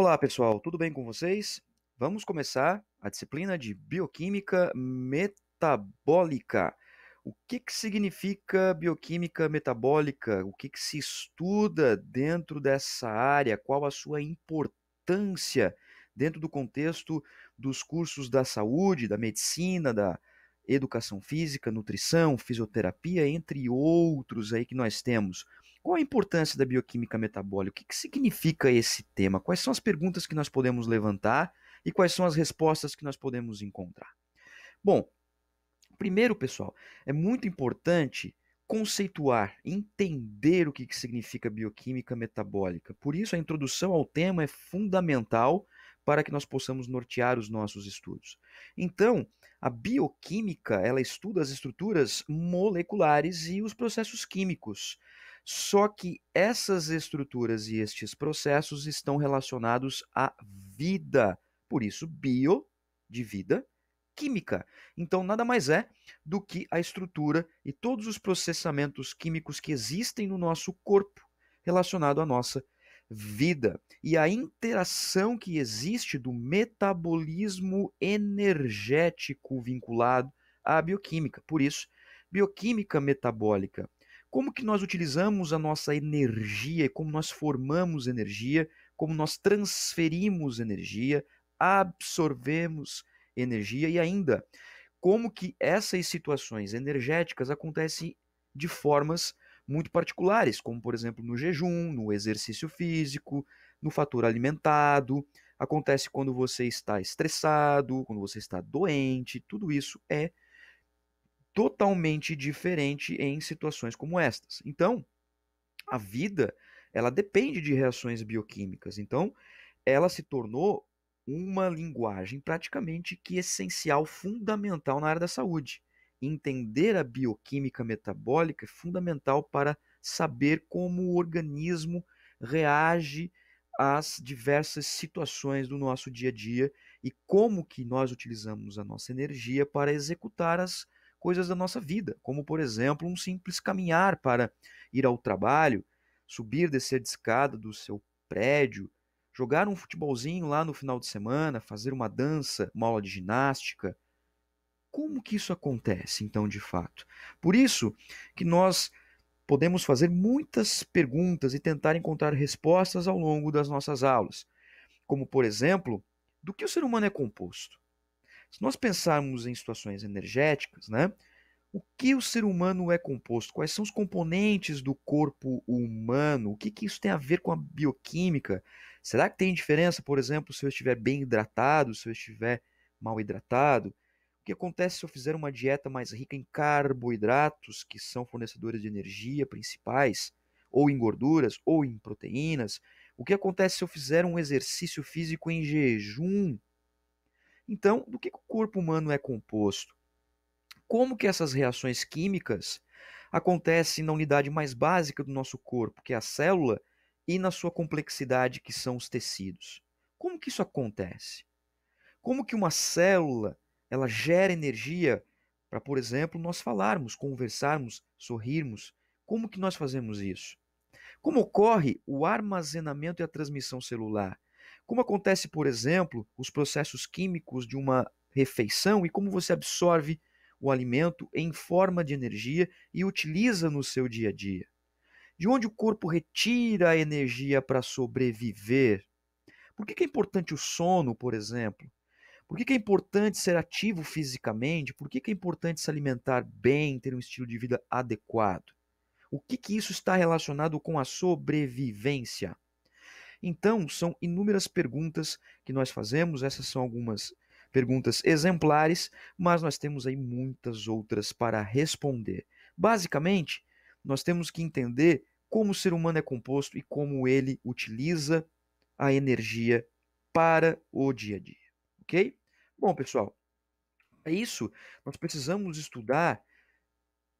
Olá, pessoal, tudo bem com vocês? Vamos começar a disciplina de Bioquímica Metabólica. O que, que significa bioquímica metabólica? O que, que se estuda dentro dessa área? Qual a sua importância dentro do contexto dos cursos da saúde, da medicina, da educação física, nutrição, fisioterapia, entre outros aí que nós temos? Qual a importância da bioquímica metabólica? O que, significa esse tema? Quais são as perguntas que nós podemos levantar e quais são as respostas que nós podemos encontrar? Bom, primeiro, pessoal, é muito importante conceituar, entender o que, que significa bioquímica metabólica. Por isso, a introdução ao tema é fundamental para que nós possamos nortear os nossos estudos. Então, a bioquímica, ela estuda as estruturas moleculares e os processos químicos só que essas estruturas e estes processos estão relacionados à vida. Por isso, bio, de vida, química. Então, nada mais é do que a estrutura e todos os processamentos químicos que existem no nosso corpo relacionado à nossa vida. E a interação que existe do metabolismo energético vinculado à bioquímica. Por isso, bioquímica metabólica como que nós utilizamos a nossa energia, como nós formamos energia, como nós transferimos energia, absorvemos energia e ainda como que essas situações energéticas acontecem de formas muito particulares, como por exemplo no jejum, no exercício físico, no fator alimentado, acontece quando você está estressado, quando você está doente, tudo isso é totalmente diferente em situações como estas. Então, a vida, ela depende de reações bioquímicas. Então, ela se tornou uma linguagem praticamente que essencial, fundamental na área da saúde. Entender a bioquímica metabólica é fundamental para saber como o organismo reage às diversas situações do nosso dia a dia e como que nós utilizamos a nossa energia para executar as coisas da nossa vida, como, por exemplo, um simples caminhar para ir ao trabalho, subir, descer de escada do seu prédio, jogar um futebolzinho lá no final de semana, fazer uma dança, uma aula de ginástica. Como que isso acontece, então, de fato? Por isso que nós podemos fazer muitas perguntas e tentar encontrar respostas ao longo das nossas aulas, como, por exemplo, do que o ser humano é composto? Se nós pensarmos em situações energéticas, né? O que o ser humano é composto? Quais são os componentes do corpo humano? O que, que isso tem a ver com a bioquímica? Será que tem diferença, por exemplo, se eu estiver bem hidratado, se eu estiver mal hidratado? O que acontece se eu fizer uma dieta mais rica em carboidratos, que são fornecedores de energia principais, ou em gorduras, ou em proteínas? O que acontece se eu fizer um exercício físico em jejum? Então, do que, que o corpo humano é composto? Como que essas reações químicas acontecem na unidade mais básica do nosso corpo, que é a célula, e na sua complexidade, que são os tecidos? Como que isso acontece? Como que uma célula ela gera energia para, por exemplo, nós falarmos, conversarmos, sorrirmos? Como que nós fazemos isso? Como ocorre o armazenamento e a transmissão celular? Como acontece, por exemplo, os processos químicos de uma refeição e como você absorve o alimento em forma de energia e utiliza no seu dia a dia. De onde o corpo retira a energia para sobreviver? Por que, que, é importante o sono, por exemplo? Por que, que é importante ser ativo fisicamente? Por que, que, é importante se alimentar bem, ter um estilo de vida adequado? O que, que isso está relacionado com a sobrevivência? Então, são inúmeras perguntas que nós fazemos, essas são algumas perguntas exemplares, mas nós temos aí muitas outras para responder. Basicamente, nós temos que entender como o ser humano é composto e como ele utiliza a energia para o dia a dia, ok? Bom, pessoal, é isso. Nós precisamos estudar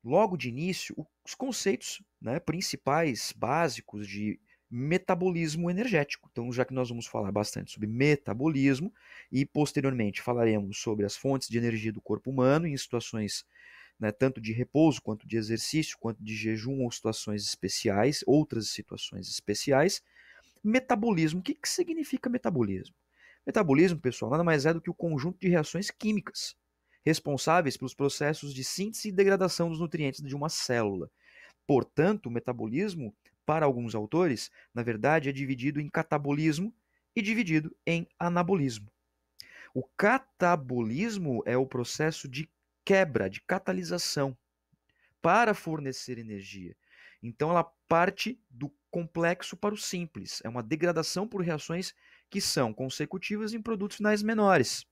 logo de início os conceitos né, principais, básicos de metabolismo energético. Então, já que nós vamos falar bastante sobre metabolismo e posteriormente falaremos sobre as fontes de energia do corpo humano em situações né, tanto de repouso quanto de exercício, quanto de jejum ou situações especiais, outras situações especiais. Metabolismo, o que, que significa metabolismo? Metabolismo, pessoal, nada mais é do que o conjunto de reações químicas responsáveis pelos processos de síntese e degradação dos nutrientes de uma célula. Portanto, o metabolismo para alguns autores, na verdade, é dividido em catabolismo e dividido em anabolismo. O catabolismo é o processo de quebra, de catalisação, para fornecer energia. Então, ela parte do complexo para o simples. É uma degradação por reações que são consecutivas em produtos finais menores.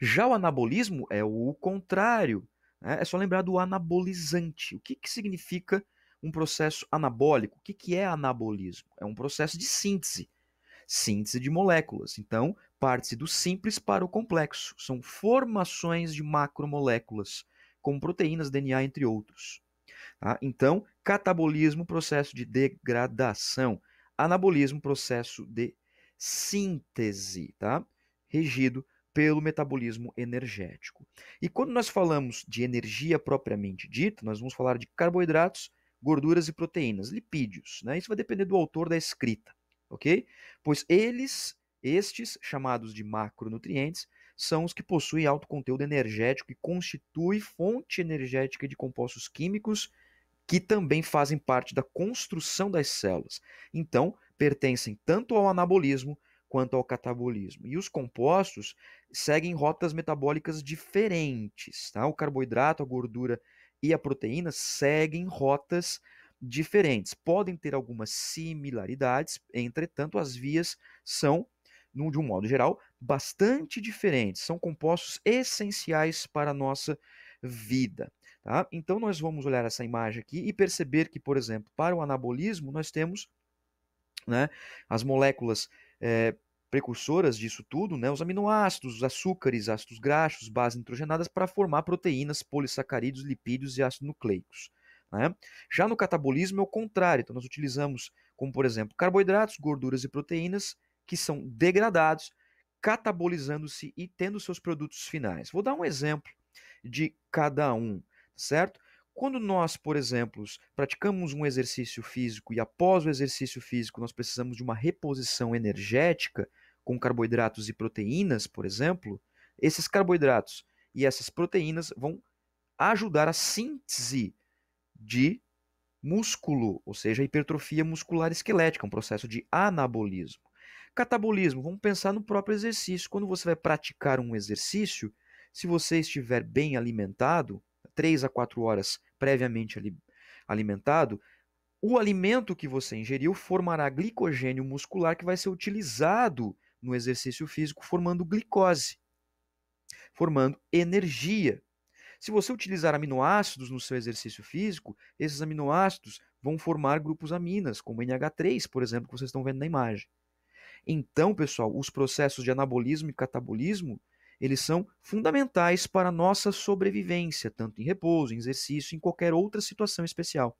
Já o anabolismo é o contrário. Né? É só lembrar do anabolizante. O que, que significa um processo anabólico. O que, que é anabolismo? É um processo de síntese, síntese de moléculas. Então, parte-se do simples para o complexo. São formações de macromoléculas, como proteínas, DNA, entre outros. Tá? Então, catabolismo, processo de degradação. Anabolismo, processo de síntese, tá? regido pelo metabolismo energético. E quando nós falamos de energia propriamente dita, nós vamos falar de carboidratos, gorduras e proteínas, lipídios. Né? Isso vai depender do autor da escrita, ok? Pois eles, estes, chamados de macronutrientes, são os que possuem alto conteúdo energético e constituem fonte energética de compostos químicos que também fazem parte da construção das células. Então, pertencem tanto ao anabolismo quanto ao catabolismo. E os compostos seguem rotas metabólicas diferentes. Tá? O carboidrato, a gordura e a proteína seguem rotas diferentes. Podem ter algumas similaridades, entretanto, as vias são, de um modo geral, bastante diferentes. São compostos essenciais para a nossa vida. Tá? Então, nós vamos olhar essa imagem aqui e perceber que, por exemplo, para o anabolismo, nós temos né, as moléculas é, precursoras disso tudo, né, os aminoácidos, os açúcares, ácidos graxos, bases nitrogenadas, para formar proteínas, polissacarídeos, lipídios e ácidos nucleicos. Né? Já no catabolismo é o contrário, então nós utilizamos, como por exemplo, carboidratos, gorduras e proteínas, que são degradados, catabolizando-se e tendo seus produtos finais. Vou dar um exemplo de cada um, certo? Quando nós, por exemplo, praticamos um exercício físico e após o exercício físico nós precisamos de uma reposição energética com carboidratos e proteínas, por exemplo, esses carboidratos e essas proteínas vão ajudar a síntese de músculo, ou seja, hipertrofia muscular esquelética, um processo de anabolismo. Catabolismo, vamos pensar no próprio exercício. Quando você vai praticar um exercício, se você estiver bem alimentado, 3 a 4 horas previamente ali, alimentado, o alimento que você ingeriu formará glicogênio muscular que vai ser utilizado no exercício físico, formando glicose, formando energia. Se você utilizar aminoácidos no seu exercício físico, esses aminoácidos vão formar grupos aminas, como NH3, por exemplo, que vocês estão vendo na imagem. Então, pessoal, os processos de anabolismo e catabolismo eles são fundamentais para a nossa sobrevivência, tanto em repouso, em exercício, em qualquer outra situação especial.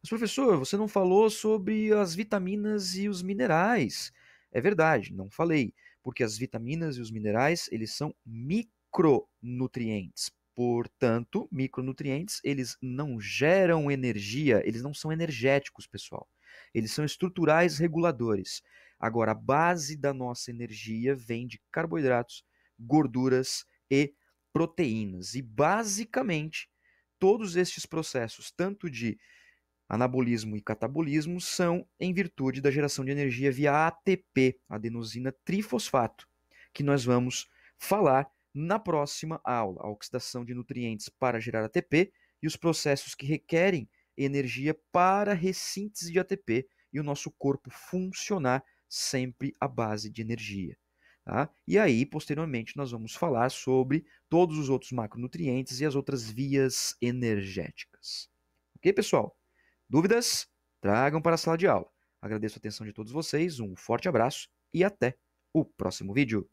Mas, professor, você não falou sobre as vitaminas e os minerais. É verdade, não falei, porque as vitaminas e os minerais, eles são micronutrientes. Portanto, micronutrientes, eles não geram energia, eles não são energéticos, pessoal. Eles são estruturais reguladores. Agora, a base da nossa energia vem de carboidratos, gorduras e proteínas. E basicamente, todos estes processos, tanto de anabolismo e catabolismo, são em virtude da geração de energia via ATP, adenosina trifosfato, que nós vamos falar na próxima aula. A oxidação de nutrientes para gerar ATP e os processos que requerem energia para ressíntese de ATP e o nosso corpo funcionar sempre à base de energia. Tá? E aí, posteriormente, nós vamos falar sobre todos os outros macronutrientes e as outras vias energéticas. Ok, pessoal? Dúvidas? Tragam para a sala de aula. Agradeço a atenção de todos vocês, um forte abraço e até o próximo vídeo.